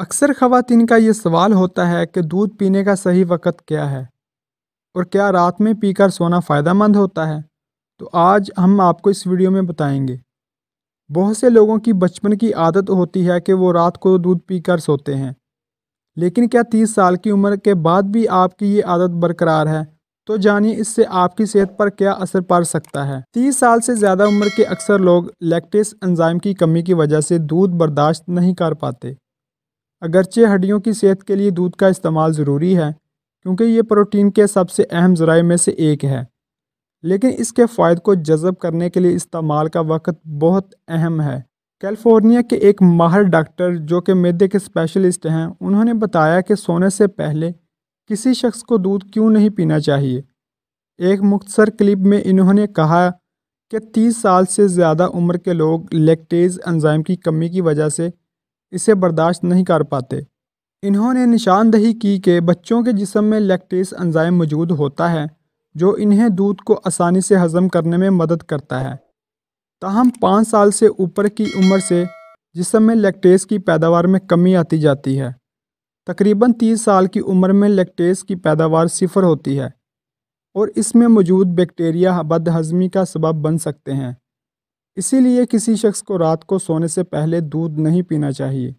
अक्सर खवतिन का ये सवाल होता है कि दूध पीने का सही वक्त क्या है और क्या रात में पीकर सोना फ़ायदा मंद होता है तो आज हम आपको इस वीडियो में बताएंगे बहुत से लोगों की बचपन की आदत होती है कि वो रात को दूध पीकर सोते हैं लेकिन क्या तीस साल की उम्र के बाद भी आपकी ये आदत बरकरार है तो जानिए इससे आपकी सेहत पर क्या असर पड़ सकता है तीस साल से ज़्यादा उम्र के अक्सर लोग लैक्टिस एंजाइम की कमी की वजह से दूध बर्दाश्त नहीं कर पाते अगरचे हड्डियों की सेहत के लिए दूध का इस्तेमाल ज़रूरी है क्योंकि ये प्रोटीन के सबसे अहम ज़रा में से एक है लेकिन इसके फ़ायदे को जज़ब करने के लिए इस्तेमाल का वक्त बहुत अहम है कैलिफोर्निया के एक माहर डॉक्टर जो कि मैदे के स्पेशलिस्ट हैं उन्होंने बताया कि सोने से पहले किसी शख्स को दूध क्यों नहीं पीना चाहिए एक मुख्तर क्लिप में इन्होंने कहा कि 30 साल से ज़्यादा उम्र के लोग लेक्टेज एंजाइम की कमी की वजह से इसे बर्दाश्त नहीं कर पाते इन्होंने निशानदही की कि बच्चों के जिसम में लैक्टेस अंजाइम मौजूद होता है जो इन्हें दूध को आसानी से हज़म करने में मदद करता है ताहम पाँच साल से ऊपर की उम्र से जिसम में लैक्टेस की पैदावार में कमी आती जाती है तकरीबन तीस साल की उम्र में लैक्टेस की पैदावार सिफर होती है और इसमें मौजूद बैक्टीरिया बद हज़मी का सबब बन सकते हैं इसीलिए किसी शख्स को रात को सोने से पहले दूध नहीं पीना चाहिए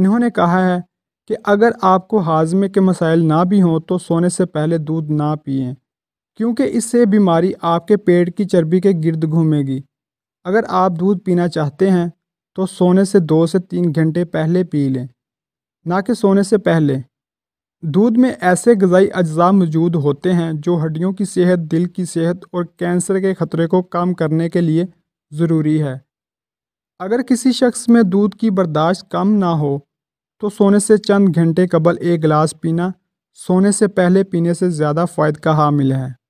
इन्होंने कहा है कि अगर आपको हाजमे के मसाइल ना भी हों तो सोने से पहले दूध ना पिए क्योंकि इससे बीमारी आपके पेट की चर्बी के गिर्द घूमेगी अगर आप दूध पीना चाहते हैं तो सोने से दो से तीन घंटे पहले पी लें ना कि सोने से पहले दूध में ऐसे गज़ाई अज्जा मौजूद होते हैं जो हड्डियों की सेहत दिल की सेहत और कैंसर के ख़तरे को कम करने के लिए ज़रूरी है अगर किसी शख्स में दूध की बर्दाश्त कम ना हो तो सोने से चंद घंटे कबल एक गिलास पीना सोने से पहले पीने से ज़्यादा फ़ायद का हामिल है